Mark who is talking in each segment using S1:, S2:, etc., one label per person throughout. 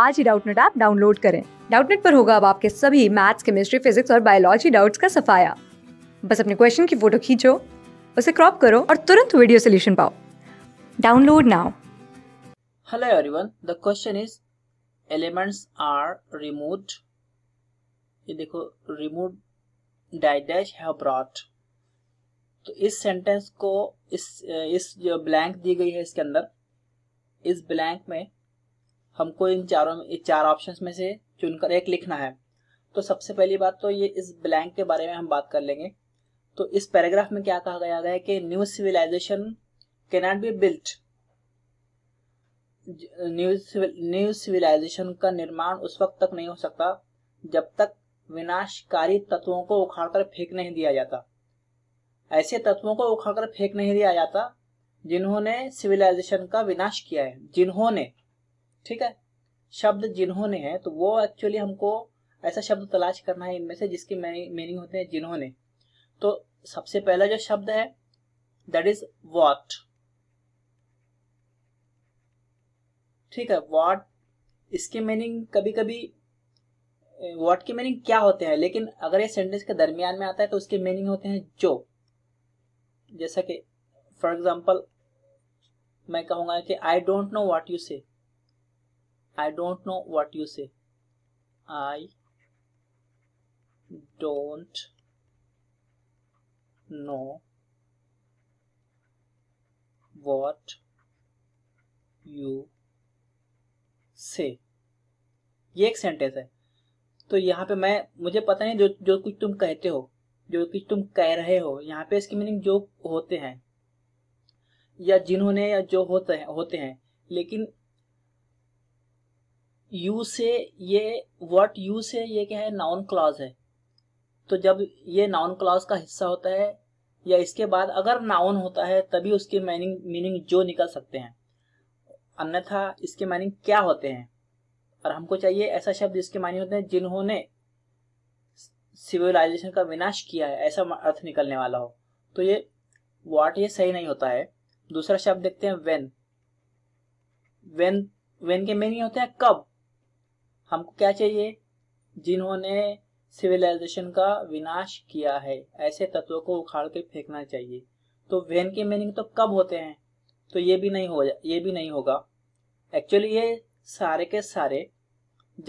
S1: आज ही Doubtnut app download करें डाउटनेट पर होगा अब आपके सभी मैथ्स केमिस्ट्री फिजिक्स और बायोलॉजी डाउट्स का सफाया बस अपने क्वेश्चन की फोटो खींचो उसे क्रॉप करो और तुरंत वीडियो सोल्यूशन पाओ download now hello everyone the question is elements are removed ये देखो remove die dash have brought तो इस सेंटेंस को इस इस जो ब्लैंक दी गई है इसके अंदर इस ब्लैंक में हमको इन चारों चार ऑप्शन में से चुनकर एक लिखना है तो सबसे पहली बात तो ये इस ब्लैंक के बारे में हम बात कर लेंगे तो इस पैराग्राफ में क्या कहा गया है कि new civilization cannot be built new civilization का निर्माण उस वक्त तक नहीं हो सकता जब तक विनाशकारी तत्वों को उखाड़कर फेंक नहीं दिया जाता ऐसे तत्वों को उखाड़कर फेंक नहीं दिया जाता जिन्होंने सिविलाइजेशन का विनाश किया है जिन्होंने ठीक है शब्द जिन्होंने है तो वो एक्चुअली हमको ऐसा शब्द तलाश करना है इनमें से जिसके मीनिंग होते हैं जिन्होंने तो सबसे पहला जो शब्द है दैट इज वॉट ठीक है वॉट इसके मीनिंग कभी कभी वॉट के मीनिंग क्या होते हैं लेकिन अगर ये सेंटेंस के दरमियान में आता है तो उसके मीनिंग होते हैं जो जैसा कि फॉर एग्जाम्पल मैं कहूंगा कि I don't know what you say I don't know what you say. I don't know what you से ये एक सेंटेंस है तो यहाँ पे मैं मुझे पता नहीं जो जो कुछ तुम कहते हो जो कुछ तुम कह रहे हो यहाँ पे इसकी मीनिंग जो होते हैं या जिन्होंने या जो होते हैं होते हैं लेकिन यू से ये वट यू से ये क्या है नाउन क्लॉज है तो जब ये नाउन क्लॉज का हिस्सा होता है या इसके बाद अगर नाउन होता है तभी उसके मीनिंग मीनिंग जो निकल सकते हैं अन्यथा इसके मीनिंग क्या होते हैं और हमको चाहिए ऐसा शब्द जिसके मायने होते हैं जिन्होंने सिविलाइजेशन का विनाश किया है ऐसा अर्थ निकलने वाला हो तो ये वाट ये सही नहीं होता है दूसरा शब्द देखते हैं वेन वेन वेन के मीनिंग होते हैं कब हमको क्या चाहिए जिन्होंने सिविलाइजेशन का विनाश किया है ऐसे तत्वों को उखाड़ के फेंकना चाहिए तो वेन के मीनिंग तो कब होते हैं तो ये भी नहीं हो ये भी नहीं होगा एक्चुअली ये सारे के सारे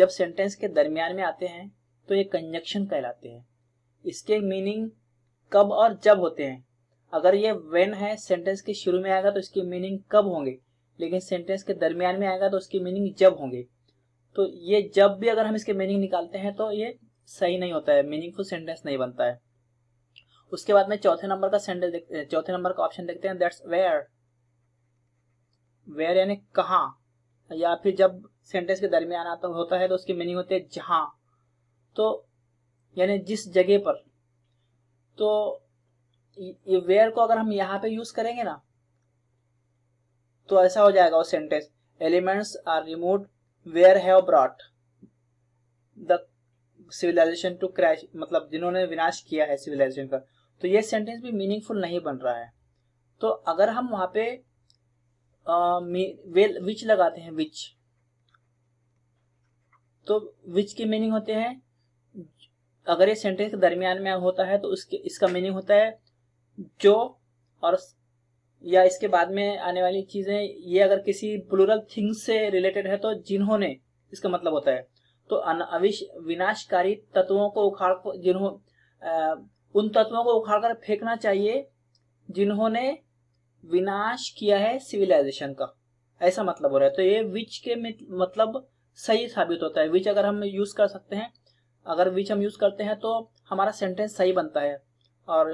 S1: जब सेंटेंस के दरमियान में आते हैं तो ये कंजक्शन कहलाते हैं इसके मीनिंग कब और जब होते हैं अगर ये वेन है सेंटेंस के शुरू में आएगा तो इसकी मीनिंग कब होंगे लेकिन सेंटेंस के दरमियान में आएगा तो उसकी मीनिंग जब होंगे तो ये जब भी अगर हम इसके मीनिंग निकालते हैं तो ये सही नहीं होता है मीनिंगफुल सेंटेंस नहीं बनता है उसके बाद में चौथे नंबर का सेंटेंस चौथे नंबर का ऑप्शन देखते हैं दैट्स वेयर वेयर यानी कहाँ या फिर जब सेंटेंस के दरमियान आता होता है तो उसकी मीनिंग होती है जहाँ तो यानी जिस जगह पर तो ये वेयर को अगर हम यहाँ पे यूज करेंगे ना तो ऐसा हो जाएगा वो sentence elements are remove where have brought the civilization to crash मतलब जिन्होंने विनाश किया है सिविलाइजेशन का तो ये सेंटेंस भी मीनिंगफुल नहीं बन रहा है तो अगर हम वहां पे वेल विच लगाते हैं विच तो विच के मीनिंग होते हैं अगर ये सेंटेंस के दरमियान में होता है तो उसके इसका मीनिंग होता है जो और या इसके बाद में आने वाली चीजें ये अगर किसी प्लूरल थिंग्स से रिलेटेड है तो जिन्होंने इसका मतलब होता है तो अविश विनाशकारी तत्वों को उखाड़ जिन्हों उन तत्वों को उखाड़कर फेंकना चाहिए जिन्होंने विनाश किया है सिविलाइजेशन का ऐसा मतलब हो रहा है तो ये विच के मतलब सही साबित होता है विच अगर हम यूज कर सकते हैं अगर विच हम यूज करते हैं तो हमारा सेंटेंस सही बनता है और